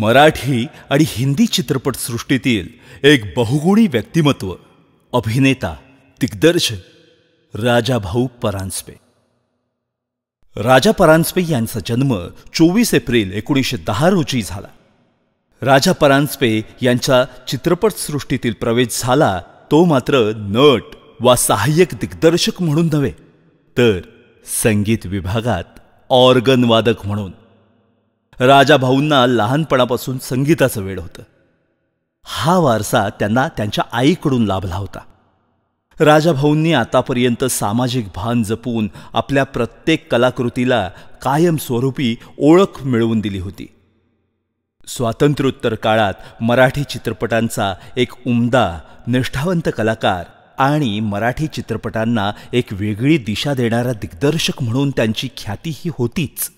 मराठी आणि हिंदी चित्रपटसृष्टीतील एक बहुगुणी व्यक्तिमत्व अभिनेता दिग्दर्शक राजाभाऊ परांजपे राजा परांजपे यांचा जन्म चोवीस एप्रिल एकोणीसशे दहा रोजी झाला राजा परांजपे यांचा चित्रपटसृष्टीतील प्रवेश झाला तो मात्र नट वा सहाय्यक दिग्दर्शक म्हणून नव्हे तर संगीत विभागात ऑर्गनवादक म्हणून राजाभाऊंना लहानपणापासून संगीताचं वेळ होतं हा वारसा त्यांना त्यांच्या आईकडून लाभला होता राजाभाऊंनी आतापर्यंत सामाजिक भान जपून आपल्या प्रत्येक कलाकृतीला कायमस्वरूपी ओळख मिळवून दिली होती स्वातंत्र्योत्तर काळात मराठी चित्रपटांचा एक उमदा निष्ठावंत कलाकार आणि मराठी चित्रपटांना एक वेगळी दिशा देणारा दिग्दर्शक म्हणून त्यांची ख्याती ही होतीच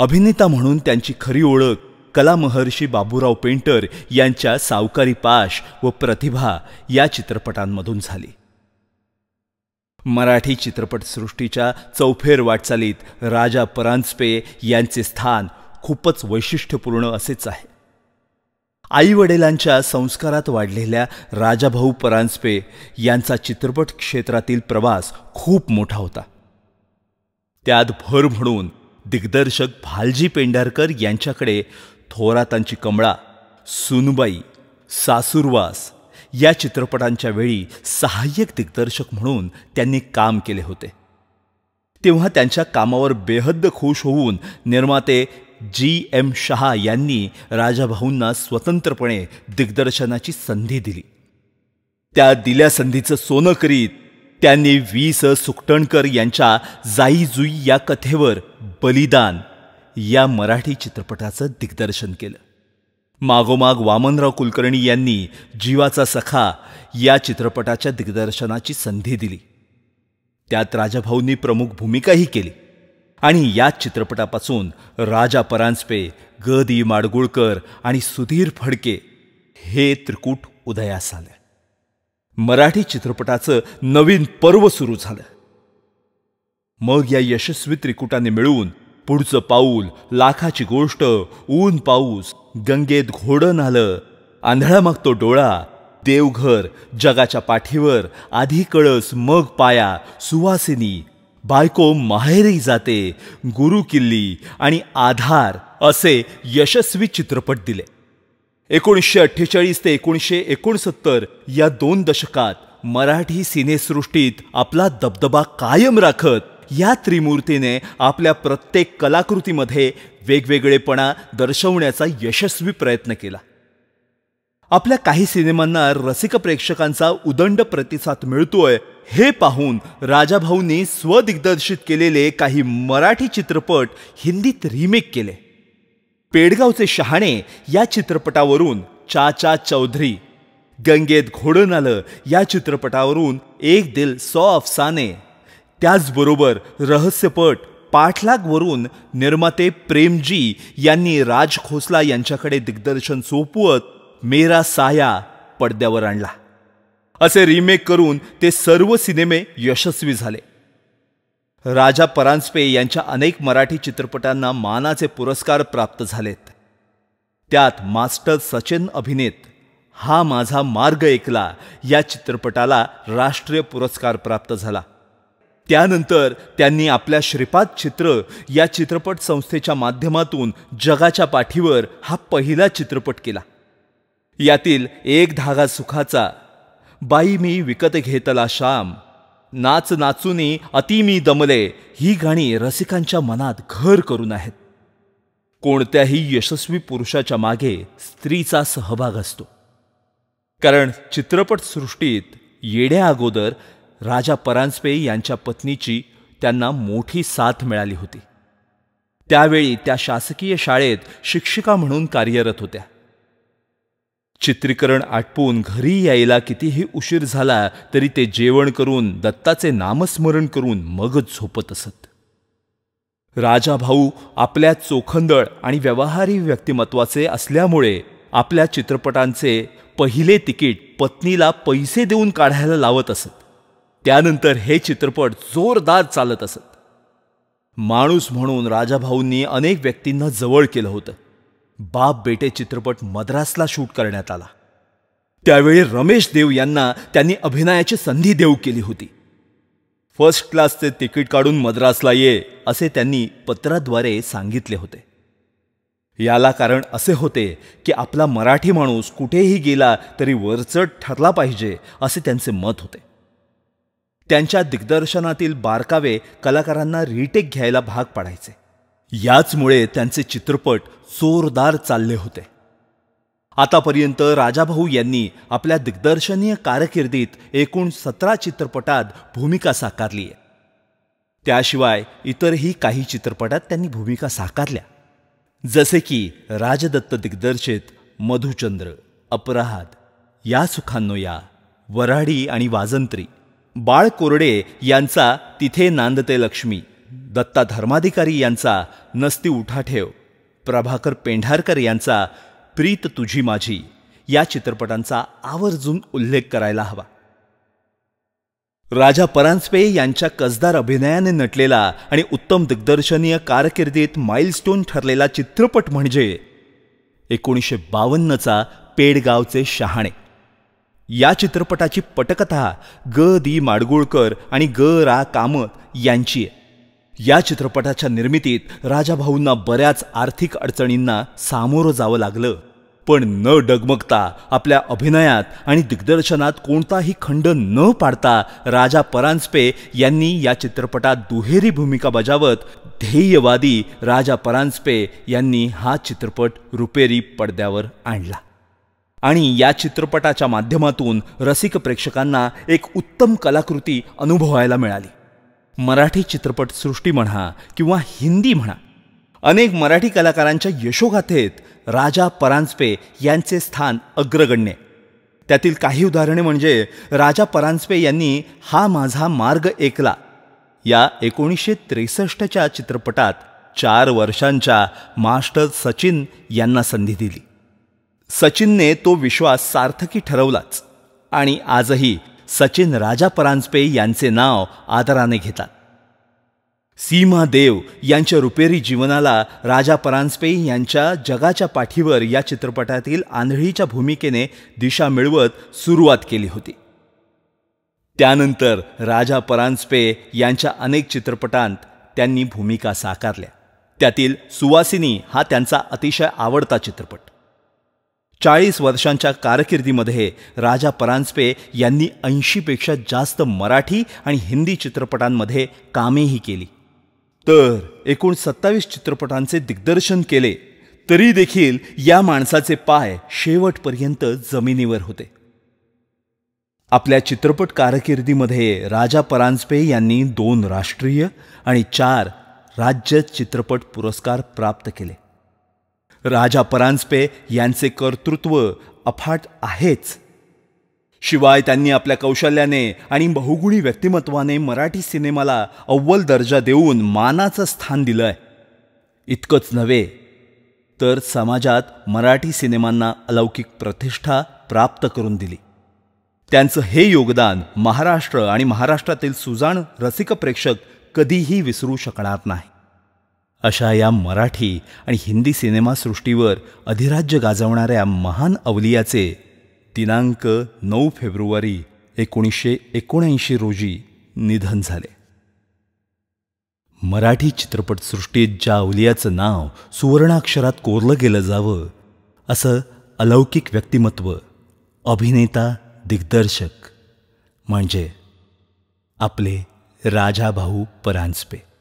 अभिनेता म्हणून त्यांची खरी ओळख कलामहर्षी बाबूराव पेंटर यांच्या सावकारी पाश व प्रतिभा या चित्रपटांमधून झाली मराठी चित्रपटसृष्टीच्या चौफेर वाटचालीत राजा परांजपे यांचे स्थान खूपच वैशिष्ट्यपूर्ण असेच आहे आईवडिलांच्या संस्कारात वाढलेल्या राजाभाऊ परांजपे यांचा चित्रपट क्षेत्रातील प्रवास खूप मोठा होता त्यात भर म्हणून दिग्दर्शक भालजी पेंढारकर यांच्याकडे थोरातांची कमळा सुनबाई सासूरवास या चित्रपटांच्या वेळी सहाय्यक दिग्दर्शक म्हणून त्यांनी काम केले होते तेव्हा त्यांच्या कामावर बेहद्द खुश होऊन निर्माते जी एम शहा यांनी राजाभाऊंना स्वतंत्रपणे दिग्दर्शनाची संधी दिली त्या दिल्या संधीचं सोनं करीत त्यांनी वी स सुकटणकर यांच्या जुई या कथेवर बलिदान या मराठी चित्रपटाचं दिग्दर्शन केलं मागोमाग वामनराव कुलकर्णी यांनी जीवाचा सखा या चित्रपटाच्या दिग्दर्शनाची संधी दिली त्यात राजाभाऊंनी प्रमुख भूमिकाही केली आणि या चित्रपटापासून राजा परांजपे ग दी माडगुळकर आणि सुधीर फडके हे त्रिकूट उदयास आले मराठी चित्रपटाचं नवीन पर्व सुरू झालं मग या यशस्वी त्रिकुटाने मिळून पुढचं पाऊल लाखाची गोष्ट ऊन पाऊस गंगेत घोडं नालं आंधळा मागतो डोळा देवघर जगाच्या पाठीवर आधी कळस मग पाया सुवासिनी बायको माहेरी जाते गुरु किल्ली आणि आधार असे यशस्वी चित्रपट दिले एकोणीसशे अठ्ठेचाळीस ते एकोणीसशे एकोणसत्तर या दोन दशकात मराठी सिनेसृष्टीत आपला दबदबा कायम राखत या त्रिमूर्तीने आपल्या प्रत्येक कलाकृतीमध्ये वेगवेगळेपणा दर्शवण्याचा यशस्वी प्रयत्न केला आपल्या काही सिनेमांना रसिक प्रेक्षकांचा उदंड प्रतिसाद मिळतोय हे पाहून राजाभाऊंनी स्वदिग्दर्शित केलेले काही मराठी चित्रपट हिंदीत रिमेक केले पेडगावचे शहाणे या चित्रपटावरून चाचा चौधरी गंगेत घोडं आलं या चित्रपटावरून एक दिल सौ अफसाने त्याचबरोबर रहस्यपट पाठलागवरून निर्माते प्रेमजी यांनी राज खोसला यांच्याकडे दिग्दर्शन सोपवत मेरा साया पडद्यावर आणला असे रिमेक करून ते सर्व सिनेमे यशस्वी झाले राजा परांजपे यांच्या अनेक मराठी चित्रपटांना मानाचे पुरस्कार प्राप्त झालेत त्यात मास्टर सचिन अभिनेत हा माझा मार्ग ऐकला या चित्रपटाला राष्ट्रीय पुरस्कार प्राप्त झाला त्यानंतर त्यांनी आपल्या श्रीपाद चित्र या चित्रपट संस्थेच्या माध्यमातून जगाच्या पाठीवर हा पहिला चित्रपट केला यातील एक धागा सुखाचा बाई मी विकत घेतला श्याम नाच नाचुनी अति मी दमले ही गाणी रसिकांच्या मनात घर करून आहेत कोणत्याही यशस्वी पुरुषाच्या मागे स्त्रीचा सहभाग असतो कारण चित्रपटसृष्टीत येण्या अगोदर राजा परांजपे यांच्या पत्नीची त्यांना मोठी साथ मिळाली होती त्यावेळी त्या शासकीय शाळेत शिक्षिका म्हणून कार्यरत होत्या चित्रीकरण आटपून घरी यायला कितीही उशीर झाला तरी ते जेवण करून दत्ताचे नामस्मरण करून मगच झोपत असत राजा भाऊ आपल्या चोखंदळ आणि व्यवहारी व्यक्तिमत्वाचे असल्यामुळे आपल्या चित्रपटांचे पहिले तिकीट पत्नीला पैसे देऊन काढायला लावत असत त्यानंतर हे चित्रपट जोरदार चालत असत माणूस म्हणून राजाभाऊंनी अनेक व्यक्तींना जवळ केलं होतं बाप बेटे चित्रपट मद्रासला शूट करण्यात आला त्यावेळी रमेश देव यांना त्यांनी अभिनयाची संधी देऊ केली होती फर्स्ट क्लासचे तिकीट काढून मद्रासला ये असे त्यांनी पत्राद्वारे सांगितले होते याला कारण असे होते की आपला मराठी माणूस कुठेही गेला तरी वरचढ ठरला पाहिजे असे त्यांचे मत होते त्यांच्या दिग्दर्शनातील बारकावे कलाकारांना रिटेक घ्यायला भाग पाडायचे याचमुळे त्यांचे चित्रपट जोरदार चालले होते आतापर्यंत राजाभाऊ यांनी आपल्या दिग्दर्शनीय कारकिर्दीत एकूण सतरा चित्रपटात भूमिका साकारली आहे त्याशिवाय इतरही काही चित्रपटात त्यांनी भूमिका साकारल्या जसे की राजदत्त दिग्दर्शित मधुचंद्र अपराध या सुखांनो या वराडी आणि वाजंत्री बाळ कोरडे यांचा तिथे नांदते लक्ष्मी दत्ता धर्माधिकारी यांचा नसती उठा ठेव प्रभाकर पेंढारकर यांचा प्रीत तुझी माझी या चित्रपटांचा आवर्जून उल्लेख करायला हवा राजा परांजपे यांच्या कसदार अभिनयाने नटलेला आणि उत्तम दिग्दर्शनीय कारकिर्दीत माइलस्टोन ठरलेला चित्रपट म्हणजे एकोणीसशे बावन्नचा पेडगावचे शहाणे या चित्रपटाची पटकथा ग दी माडगुळकर आणि ग रा कामत यांची या चित्रपटाच्या निर्मितीत राजाभाऊंना बऱ्याच आर्थिक अडचणींना सामोरं जावं लागलं पण न डगमगता आपल्या अभिनयात आणि दिग्दर्शनात कोणताही खंड न पाडता राजा परांजपे यांनी या चित्रपटात दुहेरी भूमिका बजावत ध्येयवादी राजा परांजपे यांनी हा चित्रपट रुपेरी पडद्यावर आणला आणि या चित्रपटाच्या माध्यमातून रसिक प्रेक्षकांना एक उत्तम कलाकृती अनुभवायला मिळाली मराठी चित्रपटसृष्टी म्हणा किंवा हिंदी म्हणा अनेक मराठी कलाकारांच्या यशोगाथेत राजा परांजपे यांचे स्थान अग्रगण्य त्यातील काही उदाहरणे म्हणजे राजा परांजपे यांनी हा माझा मार्ग एकला या एकोणीसशे त्रेसष्टच्या चित्रपटात चार वर्षांच्या मास्टर सचिन यांना संधी दिली सचिनने तो विश्वास सार्थकी ठरवलाच आणि आजही सचिन राजा परांजपे यांचे नाव आदराने घेतात सीमा देव यांच्या रुपेरी जीवनाला राजा परांजपे यांच्या जगाच्या पाठीवर या चित्रपटातील आंधळीच्या भूमिकेने दिशा मिळवत सुरुवात केली होती त्यानंतर राजा परांजपे यांच्या अनेक चित्रपटांत त्यांनी भूमिका साकारल्या त्यातील सुवासिनी हा त्यांचा अतिशय आवडता चित्रपट चाळीस वर्षांच्या कारकिर्दीमध्ये राजा परांजपे यांनी ऐंशीपेक्षा जास्त मराठी आणि हिंदी चित्रपटांमध्ये कामेही केली तर एकूण सत्तावीस चित्रपटांचे दिग्दर्शन केले तरी देखील या माणसाचे पाय शेवटपर्यंत जमिनीवर होते आपल्या चित्रपट कारकिर्दीमध्ये राजा परांजपे यांनी दोन राष्ट्रीय आणि चार राज्य चित्रपट पुरस्कार प्राप्त केले राजा परांजपे यांचे कर्तृत्व अफाट आहेच शिवाय त्यांनी आपल्या कौशल्याने आणि बहुगुणी व्यक्तिमत्वाने मराठी सिनेमाला अव्वल दर्जा देऊन मानाचं स्थान दिलं आहे इतकंच नव्हे तर समाजात मराठी सिनेमांना अलौकिक प्रतिष्ठा प्राप्त करून दिली त्यांचं हे योगदान महाराष्ट्र आणि महाराष्ट्रातील सुजाण रसिक प्रेक्षक कधीही विसरू शकणार नाही अशा या मराठी आणि हिंदी सिनेमासृष्टीवर अधिराज्य गाजवणाऱ्या महान अवलियाचे दिनांक नऊ फेब्रुवारी एकोणीसशे एकोणऐंशी रोजी निधन झाले मराठी चित्रपटसृष्टीत ज्या अवलियाचं नाव सुवर्णाक्षरात कोरलं गेलं जावं असं अलौकिक व्यक्तिमत्व अभिनेता दिग्दर्शक म्हणजे आपले राजाभाऊ परांजपे